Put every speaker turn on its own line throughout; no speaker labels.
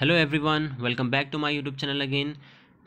hello everyone welcome back to my youtube channel again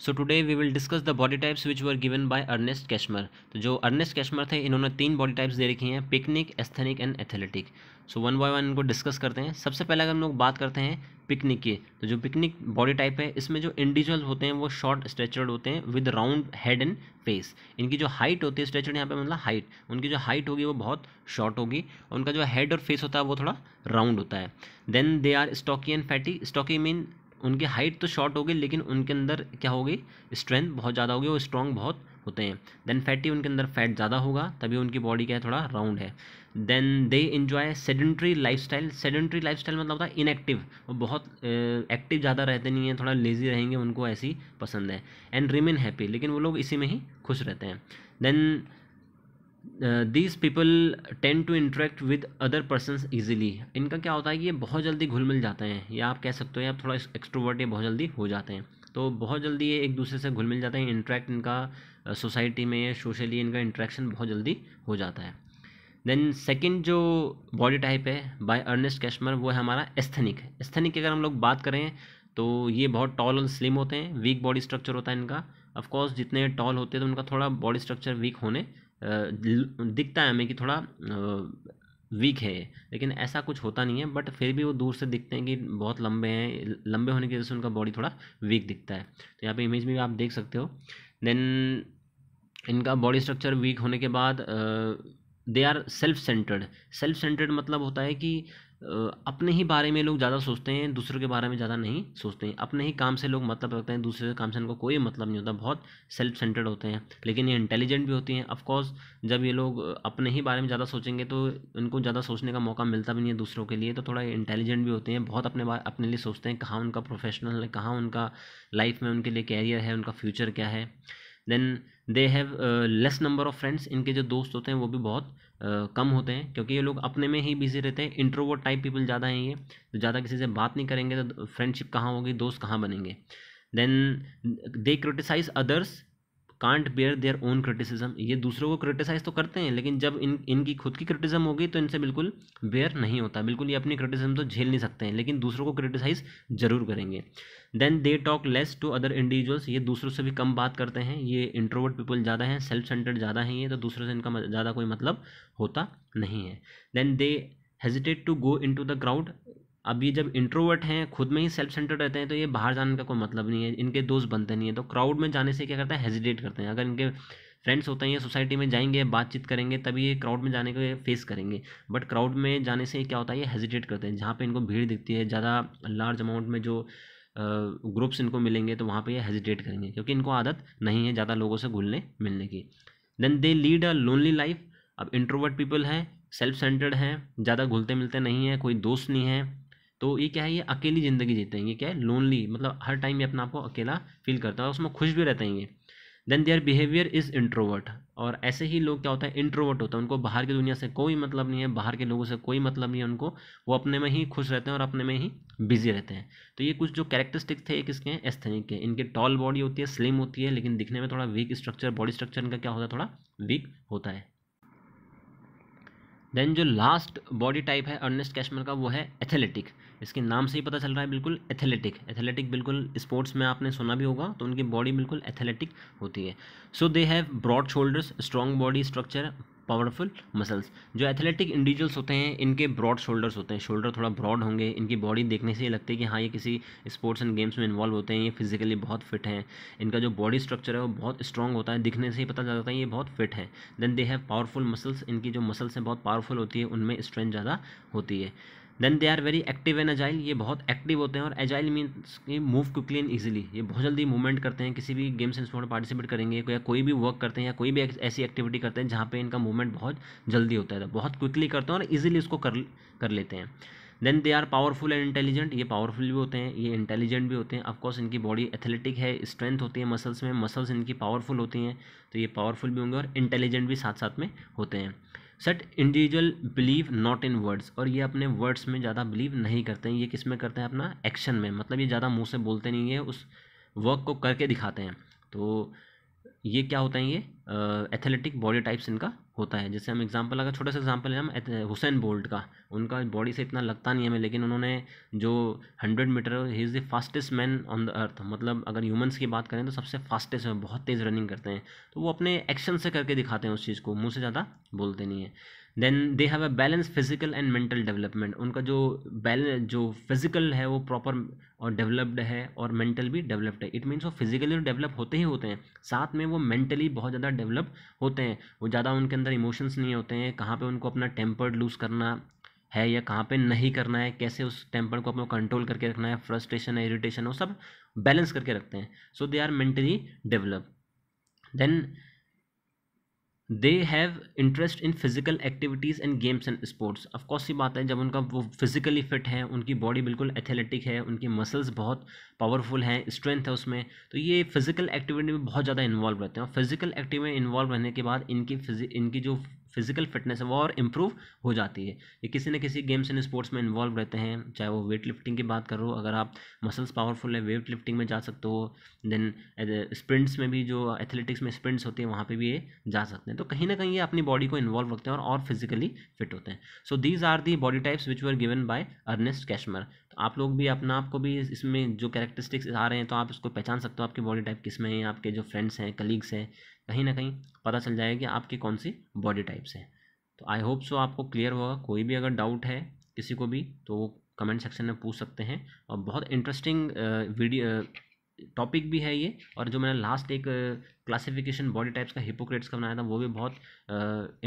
so today we will discuss the body types which were given by Ernest Kretschmer तो जो Ernest कैशमर थे इन्होंने तीन body types दे रखी हैं pyknic asthenic and athletic so one by one इनको discuss करते हैं सबसे पहले अगर हम लोग बात करते हैं पिकनिक की तो जो पिकनिक बॉडी टाइप है इसमें जो इंडिविजुअल होते हैं वो शॉर्ट स्ट्रेचर्ड होते हैं with round head and face इनकी जो हाइट होती है स्ट्रेचर्ड यहाँ पे मतलब हाइट उनकी जो हाइट होगी वो बहुत शॉर्ट होगी उनका जो हेड और फेस होता है वो थोड़ा राउंड होता है then they are stocky and fatty stocky mean उनकी हाइट तो शॉर्ट होगी लेकिन उनके अंदर क्या होगी स्ट्रेंथ बहुत ज़्यादा होगी और स्ट्रॉन्ग बहुत होते हैं देन फैटी उनके अंदर फैट ज़्यादा होगा तभी उनकी बॉडी क्या है थोड़ा राउंड है then they enjoy sedentary lifestyle sedentary lifestyle मतलब होता है इनएक्टिव वो बहुत एक्टिव ज़्यादा रहते नहीं हैं थोड़ा लेजी रहेंगे उनको ऐसी पसंद है एंड रिमेन हैप्पी लेकिन वो लोग इसी में ही खुश रहते हैं then these people tend to interact with other persons easily इनका क्या होता है कि ये बहुत जल्दी घुल मिल जाते हैं या आप कह सकते हो या आप थोड़ा एक्सट्रोवर्ट ये बहुत जल्दी हो जाते हैं तो बहुत जल्दी ये एक दूसरे से घुल मिल जाते हैं इंट्रैक्ट इनका सोसाइटी में या सोशली इनका इंट्रैक्शन बहुत जल्दी हो जाता है देन सेकेंड जो बॉडी टाइप है बाय अर्नेस्ट कैशमर वो है हमारा एस्थेनिक एस्थेनिक की अगर हम लोग बात करें तो ये बहुत टॉल और स्लिम होते हैं वीक बॉडी स्ट्रक्चर होता है इनका ऑफकोर्स जितने टॉल होते हैं तो उनका थोड़ा बॉडी स्ट्रक्चर वीक होने दिखता है हमें कि थोड़ा वीक है लेकिन ऐसा कुछ होता नहीं है बट फिर भी वो दूर से दिखते हैं कि बहुत लंबे हैं लंबे होने की वजह से उनका बॉडी थोड़ा वीक दिखता है तो यहाँ पे इमेज में आप देख सकते हो देन इनका बॉडी स्ट्रक्चर वीक होने के बाद they are self centred self centred मतलब होता है कि अपने ही बारे में लोग ज़्यादा सोचते हैं दूसरों के बारे में ज़्यादा नहीं सोचते हैं अपने ही काम से लोग मतलब रखते हैं दूसरे के काम से उनको कोई मतलब नहीं होता बहुत सेल्फ सेंटर्ड होते हैं लेकिन ये इंटेलिजेंट भी होती हैं ऑफकोर्स जब ये लोग अपने ही बारे में ज़्यादा सोचेंगे तो उनको ज़्यादा सोचने का मौका मिलता भी नहीं है दूसरों के लिए तो थोड़ा इंटेलिजेंट भी होते हैं बहुत अपने अपने लिए सोचते हैं कहाँ उनका प्रोफेशनल है कहाँ उनका लाइफ में उनके लिए कैरियर है उनका फ्यूचर क्या है then they have less number of friends इनके जो दोस्त होते हैं वो भी बहुत uh, कम होते हैं क्योंकि ये लोग अपने में ही बिजी रहते हैं इंट्रोवर्ट टाइप पीपल ज़्यादा हैं ये तो ज़्यादा किसी से बात नहीं करेंगे तो फ्रेंडशिप कहाँ होगी दोस्त कहाँ बनेंगे then they criticise others can't bear their own criticism ये दूसरों को क्रिटिसाइज़ तो करते हैं लेकिन जब इन इनकी खुद की क्रिटिसिज्म होगी तो इनसे बिल्कुल बेयर नहीं होता बिल्कुल ये अपनी क्रिटिसिज्म तो झेल नहीं सकते हैं लेकिन दूसरों को क्रिटिसाइज़ जरूर करेंगे then they talk less to other individuals ये दूसरों से भी कम बात करते हैं ये इंट्रोवर्ट पीपल ज़्यादा हैं सेल्फ सेंटर्ड ज़्यादा हैं ये तो दूसरों से इनका ज़्यादा कोई मतलब होता नहीं है then they hesitate to go into the crowd अब ये जब इंट्रोवर्ट हैं खुद में ही सेल्फ सेंटर्ड रहते हैं तो ये बाहर जाने का कोई मतलब नहीं है इनके दोस्त बनते नहीं है तो क्राउड में जाने से क्या करता है हेजिटेट करते हैं अगर इनके फ्रेंड्स होते हैं सोसाइटी में जाएंगे बातचीत करेंगे तभी ये क्राउड में जाने को फेस करेंगे बट क्राउड में जाने से क्या होता है ये हेजिटेट करते हैं जहाँ पर इनको भीड़ दिखती है ज़्यादा लार्ज अमाउंट में जो ग्रुप्स इनको मिलेंगे तो वहाँ पर ये हेजिटेट करेंगे क्योंकि इनको आदत नहीं है ज़्यादा लोगों से घुलने मिलने की then they lead a lonely life अब इंट्रोवर्ट पीपल हैं सेल्फ सेंटर्ड हैं ज़्यादा घुलते मिलते नहीं हैं कोई दोस्त नहीं है तो ये क्या है ये अकेली ज़िंदगी जीते हैं ये क्या है लोनली मतलब हर टाइम ये अपना आपको अकेला फील करता है उसमें खुश भी रहते हैं ये then their behaviour is introvert और ऐसे ही लोग क्या होता है इंट्रोवर्ट होता है उनको बाहर की दुनिया से कोई मतलब नहीं है बाहर के लोगों से कोई मतलब नहीं है उनको वो अपने में ही खुश रहते हैं और अपने में ही बिजी रहते हैं तो ये कुछ जो कैरेक्टरिस्टिक्स थे एक इसके एस्थेनिक के इनके टॉल बॉडी होती है स्लिम होती है लेकिन दिखने में थोड़ा वीक स्ट्रक्चर बॉडी स्ट्रक्चर इनका क्या होता है थोड़ा वीक होता है देन जो लास्ट बॉडी टाइप है अर्नेस्ट कैशमर का वो है एथलेटिक इसके नाम से ही पता चल रहा है बिल्कुल एथलेटिक एथलेटिक बिल्कुल स्पोर्ट्स में आपने सुना भी होगा तो उनकी बॉडी बिल्कुल एथलेटिक होती है so they have broad shoulders strong body structure powerful muscles जो एथलेटिक इंडिविजुअल्स होते हैं इनके ब्रॉड शोल्डर्स होते हैं शोल्डर थोड़ा ब्रॉड होंगे इनकी बॉडी देखने से ये लगती है कि हाँ ये किसी स्पोर्ट्स एंड गेम्स में इन्वॉल्व होते हैं ये फिजिकली बहुत फिट हैं इनका जो बॉडी स्ट्रक्चर है वो बहुत स्ट्रॉग होता है दिखने से ही पता चलता जाता है ये बहुत फिट है then they have powerful muscles इनकी जो मसल्स हैं बहुत पावरफुल होती है उनमें स्ट्रेंथ ज़्यादा होती है then they are very active and agile ये बहुत एक्टिव होते हैं और एजाइल मीन्स कि मूव क्विकली एंड ईजिली ये बहुत जल्दी मूवमेंट करते हैं किसी भी गेम्स एंड स्पोर्ट में पार्टिसिपेट करेंगे या कोई भी वर्क करते हैं या कोई भी ऐसी एक्टिविटी करते हैं जहाँ पे इनका मूवमेंट बहुत जल्दी होता है तो बहुत क्विकली करते हैं और ईजिली उसको कर कर लेते हैं then they are powerful and intelligent ये पावरफुल भी होते हैं ये इंटेलिजेंट भी होते हैं ऑफकोर्स इनकी बॉडी एथलेटिक है स्ट्रेंथ होती है मसल्स में मसल्स इनकी पावरफुल होती हैं तो ये पावरफुल भी होंगे और इंटेलिजेंट भी साथ साथ में होते हैं set individual believe not in words और ये अपने वर्ड्स में ज़्यादा बिलीव नहीं करते हैं ये किस में करते हैं अपना एक्शन में मतलब ये ज़्यादा मुँह से बोलते नहीं है उस वर्क को करके दिखाते हैं तो ये क्या होता है ये एथलेटिक बॉडी टाइप्स इनका होता है जैसे हम एग्जांपल अगर छोटा सा एग्जांपल है हम हुसैन बोल्ट का उनका बॉडी से इतना लगता नहीं है हमें लेकिन उन्होंने जो hundred metre he is the fastest man on the earth मतलब अगर ह्यूमंस की बात करें तो सबसे फास्टेस्ट है बहुत तेज़ रनिंग करते हैं तो वो अपने एक्शन से करके दिखाते हैं उस चीज़ को मुँह से ज़्यादा बोलते नहीं है then they have a balance physical and mental development उनका जो बैलें जो फिजिकल है वो प्रॉपर और डेवलप्ड है और मेंटल भी डेवलप्ड है इट मीन्स वो फिजिकली तो डेवलप होते ही होते हैं साथ में वो मेंटली बहुत ज़्यादा डेवलप होते हैं वो ज़्यादा उनके अंदर इमोशंस नहीं होते हैं कहाँ पर उनको अपना टेम्पर्ड लूज़ करना है या कहाँ पे नहीं करना है कैसे उस टेम्पर को अपने कंट्रोल करके रखना है फ्रस्ट्रेशन है इरिटेशन वो सब बैलेंस करके रखते हैं so they are mentally develop then they have interest in physical activities and games and sports of course ये बात है जब उनका वो फिजिकली फिट है उनकी बॉडी बिल्कुल एथलेटिक है उनकी मसल्स बहुत पावरफुल हैं स्ट्रेंथ है उसमें तो ये फिजिकल एक्टिविटी में बहुत ज़्यादा इन्वॉल्व रहते हैं और फिजिकल एक्टिविटी में इन्वॉल्व रहने के बाद इनकी इनकी जो फिजिकल फिटनेस है वो और इम्प्रूव हो जाती है ये किसी न किसी गेम्स एंड स्पोर्ट्स में इन्वॉल्व रहते हैं चाहे वो वेट लिफ्टिंग की बात करो अगर आप मसल्स पावरफुल है वेट लिफ्टिंग में जा सकते हो देन स्प्रिंट्स में भी जो एथलेटिक्स में स्प्रिंट्स होती है वहाँ पर भी ये जा सकते हैं तो कहीं ना कहीं ये अपनी बॉडी को इन्वॉल्व रखते हैं और, और फिजिकली फिट होते हैं so these are the body types which were given by Ernest Kretschmer तो आप लोग भी अपना आपको भी इसमें जो कैरेक्टरिस्टिक्स आ रहे हैं तो आप इसको पहचान सकते हो आपकी बॉडी टाइप किस में है आपके जो फ्रेंड्स हैं कलीग्स हैं कहीं ना कहीं पता चल जाएगा कि आपकी कौन सी बॉडी टाइप्स हैं तो आई होप सो आपको क्लियर होगा कोई भी अगर डाउट है किसी को भी तो वो कमेंट सेक्शन में पूछ सकते हैं और बहुत इंटरेस्टिंग वीडियो टॉपिक भी है ये और जो मैंने लास्ट एक क्लासिफिकेशन बॉडी टाइप्स का हिपोक्रेट्स का बनाया था वो भी बहुत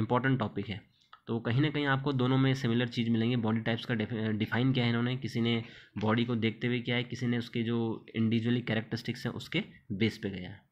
इंपॉर्टेंट टॉपिक है तो कहीं ना कहीं आपको दोनों में सिमिलर चीज़ मिलेंगी बॉडी टाइप्स का डिफाइन किया है इन्होंने किसी ने बॉडी को देखते हुए किया है किसी ने उसके जो इंडिविजुअली कैरेक्टरिस्टिक्स हैं उसके बेस पे गया है